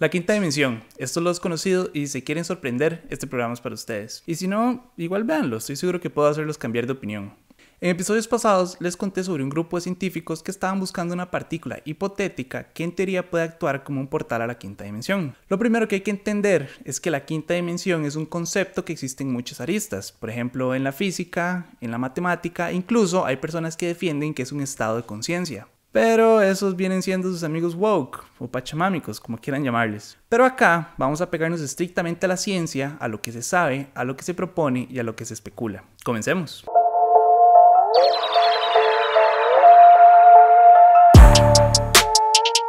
La quinta dimensión. Esto lo has conocido y si quieren sorprender, este programa es para ustedes. Y si no, igual véanlo, estoy seguro que puedo hacerlos cambiar de opinión. En episodios pasados les conté sobre un grupo de científicos que estaban buscando una partícula hipotética que en teoría puede actuar como un portal a la quinta dimensión. Lo primero que hay que entender es que la quinta dimensión es un concepto que existe en muchas aristas, por ejemplo en la física, en la matemática, incluso hay personas que defienden que es un estado de conciencia. Pero esos vienen siendo sus amigos woke o pachamámicos, como quieran llamarles. Pero acá vamos a pegarnos estrictamente a la ciencia, a lo que se sabe, a lo que se propone y a lo que se especula. Comencemos.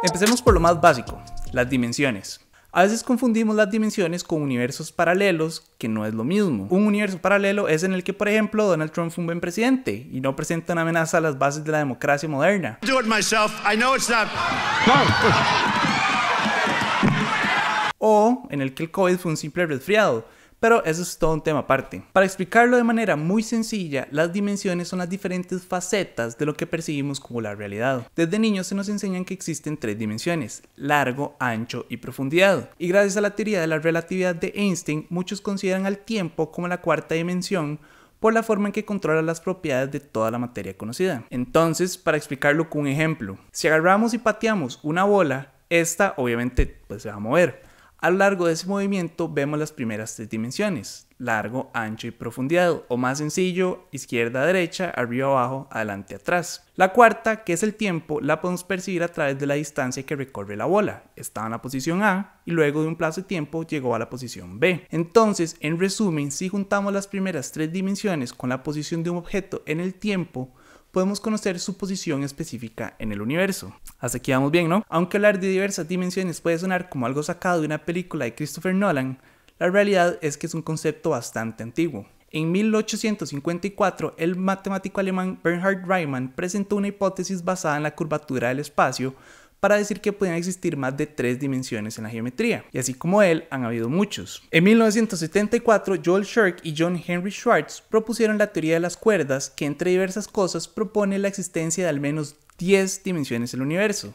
Empecemos por lo más básico, las dimensiones. A veces confundimos las dimensiones con universos paralelos, que no es lo mismo. Un universo paralelo es en el que, por ejemplo, Donald Trump fue un buen presidente y no presenta una amenaza a las bases de la democracia moderna. O en el que el COVID fue un simple resfriado pero eso es todo un tema aparte. Para explicarlo de manera muy sencilla, las dimensiones son las diferentes facetas de lo que percibimos como la realidad. Desde niños se nos enseñan que existen tres dimensiones, largo, ancho y profundidad. Y gracias a la teoría de la relatividad de Einstein, muchos consideran al tiempo como la cuarta dimensión por la forma en que controla las propiedades de toda la materia conocida. Entonces, para explicarlo con un ejemplo, si agarramos y pateamos una bola, esta obviamente pues, se va a mover. A lo largo de ese movimiento vemos las primeras tres dimensiones, largo, ancho y profundidad, o más sencillo, izquierda, derecha, arriba, abajo, adelante, atrás. La cuarta, que es el tiempo, la podemos percibir a través de la distancia que recorre la bola. Estaba en la posición A y luego de un plazo de tiempo llegó a la posición B. Entonces, en resumen, si juntamos las primeras tres dimensiones con la posición de un objeto en el tiempo, podemos conocer su posición específica en el universo. Hasta aquí vamos bien, ¿no? Aunque hablar de diversas dimensiones puede sonar como algo sacado de una película de Christopher Nolan, la realidad es que es un concepto bastante antiguo. En 1854, el matemático alemán Bernhard Riemann presentó una hipótesis basada en la curvatura del espacio para decir que pueden existir más de tres dimensiones en la geometría, y así como él han habido muchos. En 1974, Joel Shirk y John Henry Schwartz propusieron la teoría de las cuerdas, que entre diversas cosas propone la existencia de al menos 10 dimensiones del universo.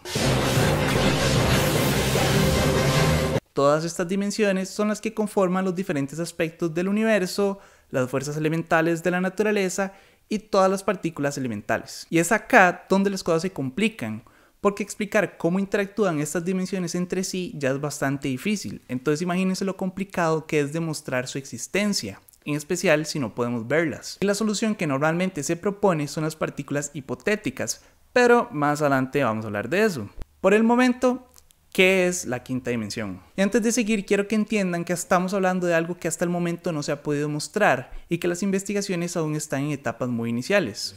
Todas estas dimensiones son las que conforman los diferentes aspectos del universo, las fuerzas elementales de la naturaleza y todas las partículas elementales. Y es acá donde las cosas se complican, porque explicar cómo interactúan estas dimensiones entre sí ya es bastante difícil, entonces imagínense lo complicado que es demostrar su existencia en especial si no podemos verlas. Y la solución que normalmente se propone son las partículas hipotéticas, pero más adelante vamos a hablar de eso. Por el momento, ¿Qué es la quinta dimensión? Y antes de seguir, quiero que entiendan que estamos hablando de algo que hasta el momento no se ha podido mostrar y que las investigaciones aún están en etapas muy iniciales.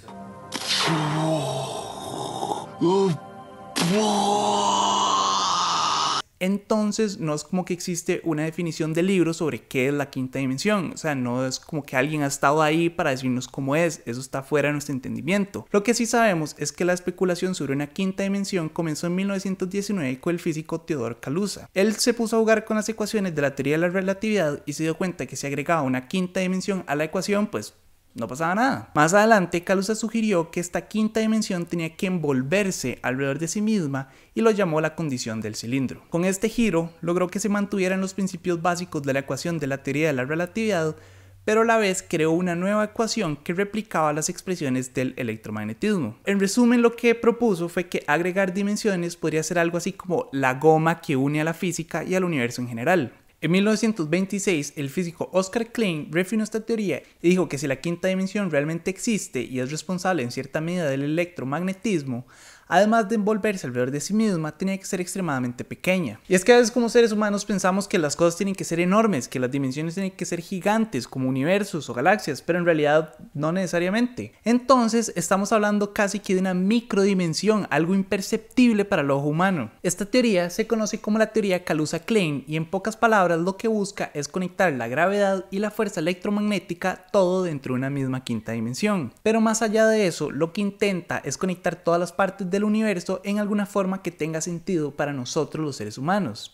Entonces, no es como que existe una definición del libro sobre qué es la quinta dimensión, o sea, no es como que alguien ha estado ahí para decirnos cómo es, eso está fuera de nuestro entendimiento. Lo que sí sabemos es que la especulación sobre una quinta dimensión comenzó en 1919 con el físico Teodor Calusa Él se puso a jugar con las ecuaciones de la teoría de la relatividad y se dio cuenta que si agregaba una quinta dimensión a la ecuación, pues no pasaba nada. Más adelante, Calusa sugirió que esta quinta dimensión tenía que envolverse alrededor de sí misma y lo llamó la condición del cilindro. Con este giro, logró que se mantuvieran los principios básicos de la ecuación de la teoría de la relatividad, pero a la vez creó una nueva ecuación que replicaba las expresiones del electromagnetismo. En resumen, lo que propuso fue que agregar dimensiones podría ser algo así como la goma que une a la física y al universo en general. En 1926, el físico Oscar Klein refinó esta teoría y dijo que si la quinta dimensión realmente existe y es responsable en cierta medida del electromagnetismo, además de envolverse alrededor de sí misma, tenía que ser extremadamente pequeña. Y es que a veces como seres humanos pensamos que las cosas tienen que ser enormes, que las dimensiones tienen que ser gigantes como universos o galaxias, pero en realidad no necesariamente. Entonces estamos hablando casi que de una microdimensión, algo imperceptible para el ojo humano. Esta teoría se conoce como la teoría Calusa-Klein y en pocas palabras lo que busca es conectar la gravedad y la fuerza electromagnética todo dentro de una misma quinta dimensión. Pero más allá de eso, lo que intenta es conectar todas las partes de del universo en alguna forma que tenga sentido para nosotros los seres humanos.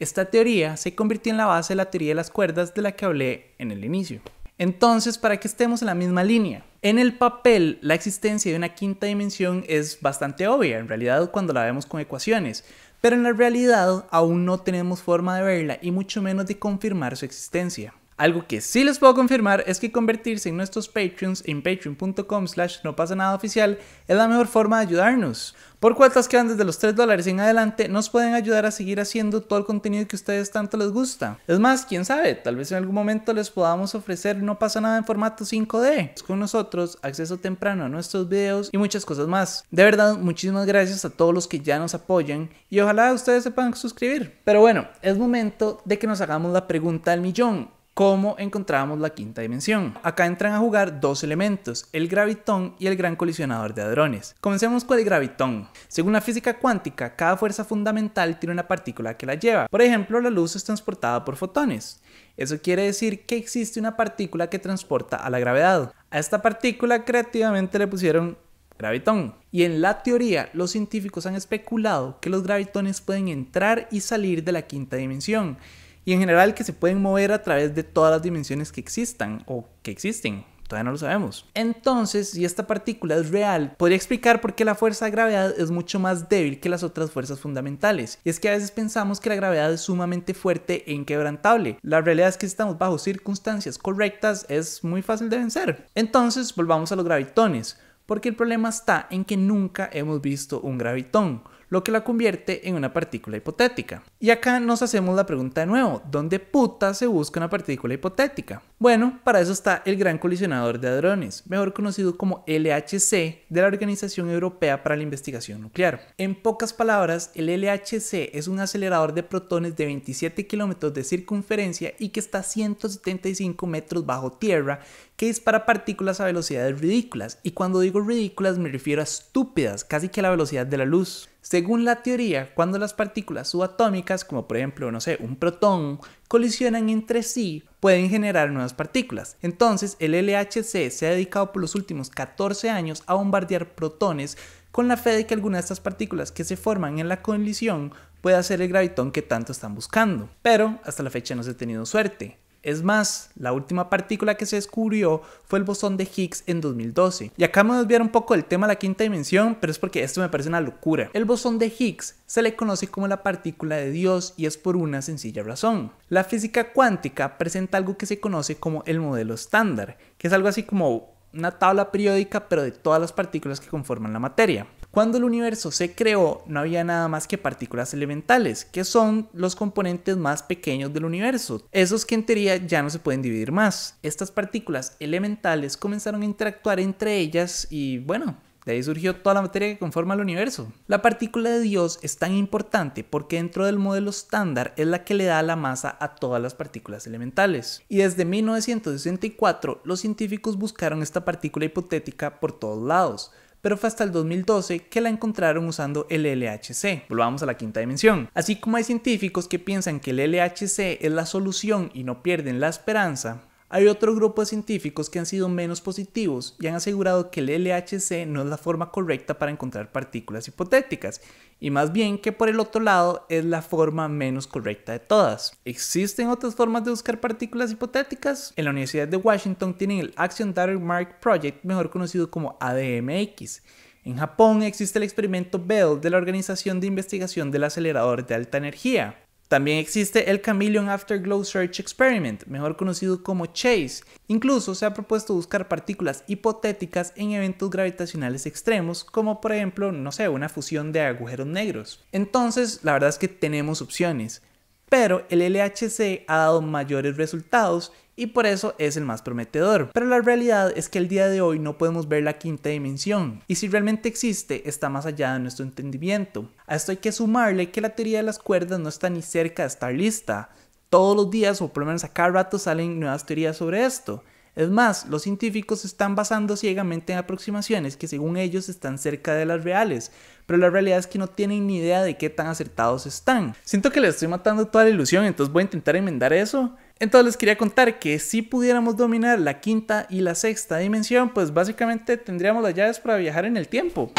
Esta teoría se convirtió en la base de la teoría de las cuerdas de la que hablé en el inicio. Entonces, para que estemos en la misma línea, en el papel la existencia de una quinta dimensión es bastante obvia, en realidad cuando la vemos con ecuaciones, pero en la realidad aún no tenemos forma de verla y mucho menos de confirmar su existencia. Algo que sí les puedo confirmar es que convertirse en nuestros Patreons en patreon.com slash no pasa nada oficial es la mejor forma de ayudarnos. Por cuotas que van desde los 3 dólares en adelante nos pueden ayudar a seguir haciendo todo el contenido que a ustedes tanto les gusta. Es más, quién sabe, tal vez en algún momento les podamos ofrecer no pasa nada en formato 5D. Con nosotros, acceso temprano a nuestros videos y muchas cosas más. De verdad, muchísimas gracias a todos los que ya nos apoyan y ojalá ustedes se puedan suscribir. Pero bueno, es momento de que nos hagamos la pregunta al millón cómo encontramos la quinta dimensión. Acá entran a jugar dos elementos, el gravitón y el gran colisionador de hadrones. Comencemos con el gravitón. Según la física cuántica, cada fuerza fundamental tiene una partícula que la lleva. Por ejemplo, la luz es transportada por fotones. Eso quiere decir que existe una partícula que transporta a la gravedad. A esta partícula creativamente le pusieron gravitón. Y en la teoría, los científicos han especulado que los gravitones pueden entrar y salir de la quinta dimensión y en general que se pueden mover a través de todas las dimensiones que existan o que existen. Todavía no lo sabemos. Entonces, si esta partícula es real, podría explicar por qué la fuerza de gravedad es mucho más débil que las otras fuerzas fundamentales. Y es que a veces pensamos que la gravedad es sumamente fuerte e inquebrantable. La realidad es que si estamos bajo circunstancias correctas es muy fácil de vencer. Entonces, volvamos a los gravitones porque el problema está en que nunca hemos visto un gravitón, lo que la convierte en una partícula hipotética. Y acá nos hacemos la pregunta de nuevo, ¿dónde puta se busca una partícula hipotética? Bueno, para eso está el Gran Colisionador de Hadrones, mejor conocido como LHC de la Organización Europea para la Investigación Nuclear. En pocas palabras, el LHC es un acelerador de protones de 27 kilómetros de circunferencia y que está a 175 metros bajo tierra que dispara partículas a velocidades ridículas, y cuando digo ridículas me refiero a estúpidas, casi que a la velocidad de la luz. Según la teoría, cuando las partículas subatómicas, como por ejemplo, no sé, un protón, colisionan entre sí, pueden generar nuevas partículas. Entonces, el LHC se ha dedicado por los últimos 14 años a bombardear protones con la fe de que alguna de estas partículas que se forman en la colisión pueda ser el gravitón que tanto están buscando. Pero hasta la fecha no se ha tenido suerte. Es más, la última partícula que se descubrió fue el bosón de Higgs en 2012. Y acá me desviar un poco del tema de la quinta dimensión, pero es porque esto me parece una locura. El bosón de Higgs se le conoce como la partícula de Dios y es por una sencilla razón. La física cuántica presenta algo que se conoce como el modelo estándar, que es algo así como una tabla periódica pero de todas las partículas que conforman la materia. Cuando el universo se creó, no había nada más que partículas elementales, que son los componentes más pequeños del universo, esos que en teoría ya no se pueden dividir más. Estas partículas elementales comenzaron a interactuar entre ellas y bueno, de ahí surgió toda la materia que conforma el universo. La partícula de Dios es tan importante porque dentro del modelo estándar es la que le da la masa a todas las partículas elementales. Y desde 1964 los científicos buscaron esta partícula hipotética por todos lados pero fue hasta el 2012 que la encontraron usando el LHC. Volvamos a la quinta dimensión. Así como hay científicos que piensan que el LHC es la solución y no pierden la esperanza, hay otro grupo de científicos que han sido menos positivos y han asegurado que el LHC no es la forma correcta para encontrar partículas hipotéticas, y más bien que por el otro lado es la forma menos correcta de todas. ¿Existen otras formas de buscar partículas hipotéticas? En la Universidad de Washington tienen el Action Data Mark Project, mejor conocido como ADMX. En Japón existe el experimento Bell de la Organización de Investigación del Acelerador de Alta Energía. También existe el Chameleon Afterglow Search Experiment, mejor conocido como CHASE. Incluso se ha propuesto buscar partículas hipotéticas en eventos gravitacionales extremos, como por ejemplo, no sé, una fusión de agujeros negros. Entonces, la verdad es que tenemos opciones, pero el LHC ha dado mayores resultados y por eso es el más prometedor. Pero la realidad es que el día de hoy no podemos ver la quinta dimensión, y si realmente existe, está más allá de nuestro entendimiento. A esto hay que sumarle que la teoría de las cuerdas no está ni cerca de estar lista. Todos los días, o por lo menos a cada rato, salen nuevas teorías sobre esto. Es más, los científicos están basando ciegamente en aproximaciones que según ellos están cerca de las reales, pero la realidad es que no tienen ni idea de qué tan acertados están. Siento que les estoy matando toda la ilusión, entonces voy a intentar enmendar eso. Entonces les quería contar que si pudiéramos dominar la quinta y la sexta dimensión, pues básicamente tendríamos las llaves para viajar en el tiempo.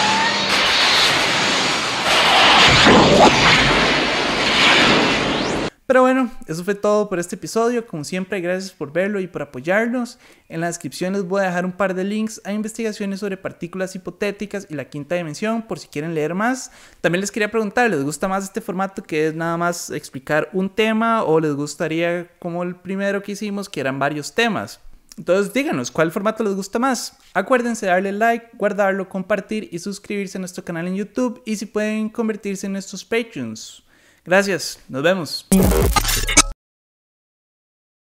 Pero bueno, eso fue todo por este episodio. Como siempre, gracias por verlo y por apoyarnos. En la descripción les voy a dejar un par de links a investigaciones sobre partículas hipotéticas y la quinta dimensión por si quieren leer más. También les quería preguntar, ¿les gusta más este formato que es nada más explicar un tema o les gustaría como el primero que hicimos que eran varios temas? Entonces díganos cuál formato les gusta más. Acuérdense de darle like, guardarlo, compartir y suscribirse a nuestro canal en YouTube y si pueden convertirse en nuestros Patreons. Gracias, nos vemos.